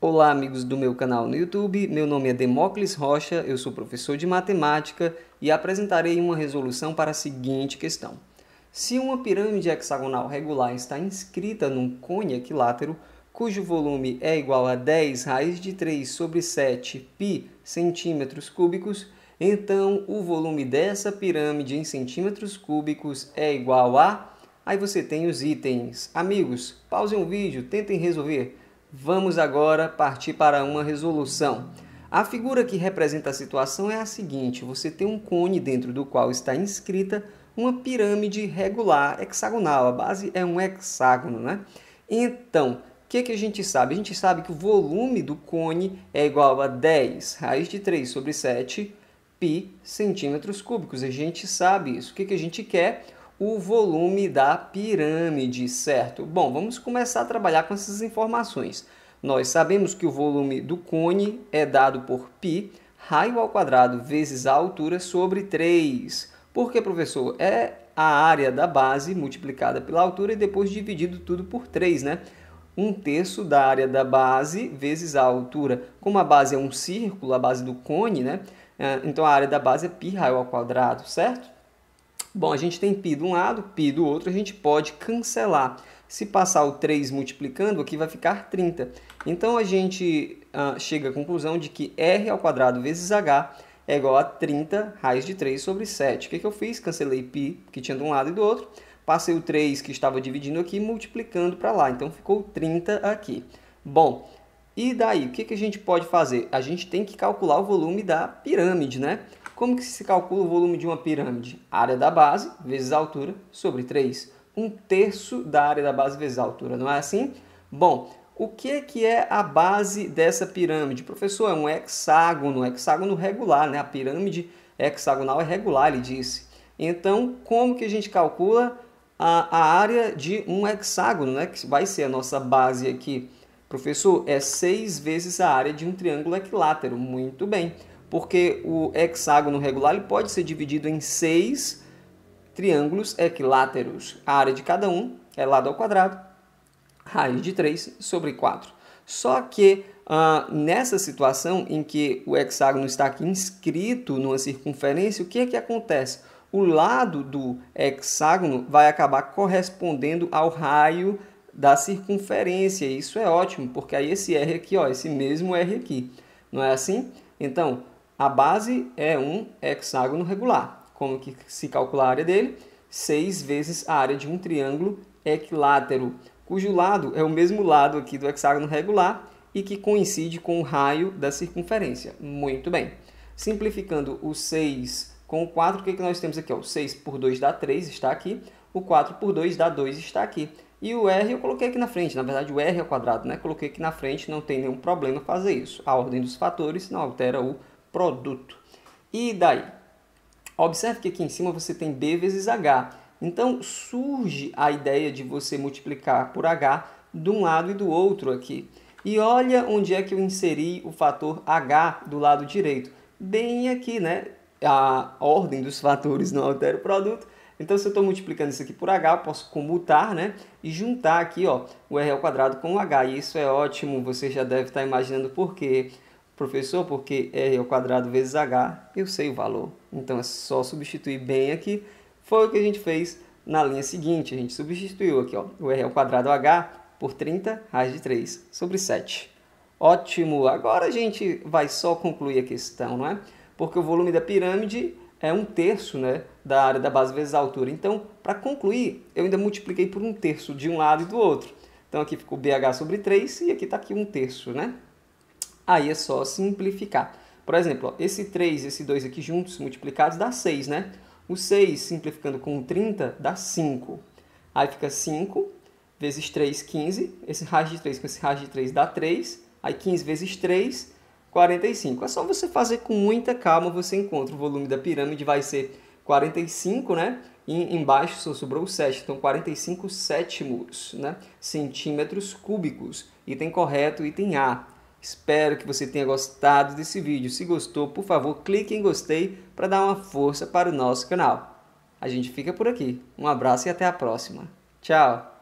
Olá, amigos do meu canal no YouTube. Meu nome é Demócles Rocha, eu sou professor de matemática e apresentarei uma resolução para a seguinte questão. Se uma pirâmide hexagonal regular está inscrita num cone equilátero, cujo volume é igual a 10 raiz de 3 sobre 7 pi centímetros cúbicos, então o volume dessa pirâmide em centímetros cúbicos é igual a... Aí você tem os itens. Amigos, pausem o vídeo, tentem resolver. Vamos agora partir para uma resolução. A figura que representa a situação é a seguinte: você tem um cone dentro do qual está inscrita uma pirâmide regular hexagonal. A base é um hexágono, né? Então, o que, que a gente sabe? A gente sabe que o volume do cone é igual a 10 raiz de 3 sobre 7 pi centímetros cúbicos. A gente sabe isso. O que, que a gente quer? o volume da pirâmide, certo? Bom, vamos começar a trabalhar com essas informações. Nós sabemos que o volume do cone é dado por π, raio ao quadrado, vezes a altura sobre 3. Por que, professor? É a área da base multiplicada pela altura e depois dividido tudo por 3, né? um terço da área da base vezes a altura. Como a base é um círculo, a base do cone, né? É, então a área da base é π raio ao quadrado, certo? Bom, a gente tem π de um lado, π do outro, a gente pode cancelar. Se passar o 3 multiplicando, aqui vai ficar 30. Então, a gente uh, chega à conclusão de que r ao quadrado vezes h é igual a 30 raiz de 3 sobre 7. O que, que eu fiz? Cancelei π, que tinha de um lado e do outro. Passei o 3 que estava dividindo aqui, multiplicando para lá. Então, ficou 30 aqui. Bom, e daí? O que, que a gente pode fazer? A gente tem que calcular o volume da pirâmide, né? Como que se calcula o volume de uma pirâmide? área da base vezes a altura sobre 3. Um terço da área da base vezes a altura, não é assim? Bom, o que, que é a base dessa pirâmide? Professor, é um hexágono, um hexágono regular, né? A pirâmide hexagonal é regular, ele disse. Então, como que a gente calcula a, a área de um hexágono, né? Que vai ser a nossa base aqui. Professor, é 6 vezes a área de um triângulo equilátero. Muito bem porque o hexágono regular ele pode ser dividido em seis triângulos equiláteros. A área de cada um é lado ao quadrado, raiz de 3 sobre 4. Só que ah, nessa situação em que o hexágono está aqui inscrito numa circunferência, o que é que acontece? O lado do hexágono vai acabar correspondendo ao raio da circunferência. Isso é ótimo, porque aí esse R aqui, ó, esse mesmo R aqui, não é assim? Então, a base é um hexágono regular. Como que se calcula a área dele? 6 vezes a área de um triângulo equilátero, cujo lado é o mesmo lado aqui do hexágono regular e que coincide com o raio da circunferência. Muito bem. Simplificando o 6 com o 4, o que, que nós temos aqui? O 6 por 2 dá 3, está aqui. O 4 por 2 dá 2, está aqui. E o R eu coloquei aqui na frente, na verdade o R ao quadrado, né? Coloquei aqui na frente, não tem nenhum problema fazer isso. A ordem dos fatores não altera o produto. E daí? Observe que aqui em cima você tem B vezes H. Então surge a ideia de você multiplicar por H de um lado e do outro aqui. E olha onde é que eu inseri o fator H do lado direito. Bem aqui, né? A ordem dos fatores não altera o produto. Então, se eu estou multiplicando isso aqui por H, eu posso comutar, né? E juntar aqui, ó, o R ao quadrado com o H. E isso é ótimo, você já deve estar imaginando por quê. Professor, porque R ao quadrado vezes H, eu sei o valor. Então é só substituir bem aqui. Foi o que a gente fez na linha seguinte. A gente substituiu aqui ó, o R ao quadrado H por 30 raiz de 3 sobre 7. Ótimo! Agora a gente vai só concluir a questão, não é? Porque o volume da pirâmide é um terço né, da área da base vezes a altura. Então, para concluir, eu ainda multipliquei por um terço de um lado e do outro. Então aqui ficou BH sobre 3 e aqui está aqui um terço, né? Aí é só simplificar. Por exemplo, ó, esse 3 e esse 2 aqui juntos, multiplicados, dá 6, né? O 6, simplificando com 30, dá 5. Aí fica 5 vezes 3, 15. Esse raiz de 3 com esse raiz de 3 dá 3. Aí 15 vezes 3, 45. É só você fazer com muita calma, você encontra. O volume da pirâmide vai ser 45, né? E embaixo só sobrou 7, então 45 sétimos, né? Centímetros cúbicos. Item correto, item A. Espero que você tenha gostado desse vídeo. Se gostou, por favor, clique em gostei para dar uma força para o nosso canal. A gente fica por aqui. Um abraço e até a próxima. Tchau!